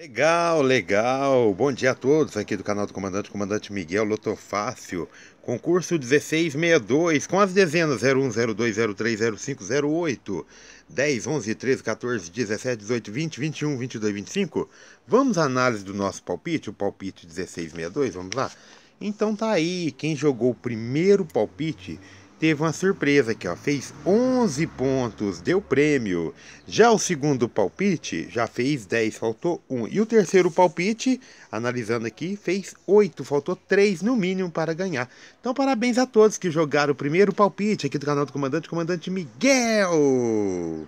Legal, legal. Bom dia a todos aqui do canal do Comandante, Comandante Miguel Lotofácio. Concurso 1662, com as dezenas 01, 02, 03, 05, 08, 10, 11, 13, 14, 17, 18, 20, 21, 22, 25. Vamos à análise do nosso palpite, o palpite 1662, vamos lá? Então tá aí, quem jogou o primeiro palpite teve uma surpresa aqui, ó. Fez 11 pontos, deu prêmio. Já o segundo palpite já fez 10, faltou 1. E o terceiro palpite, analisando aqui, fez 8, faltou 3 no mínimo para ganhar. Então parabéns a todos que jogaram o primeiro palpite aqui do canal do Comandante, Comandante Miguel.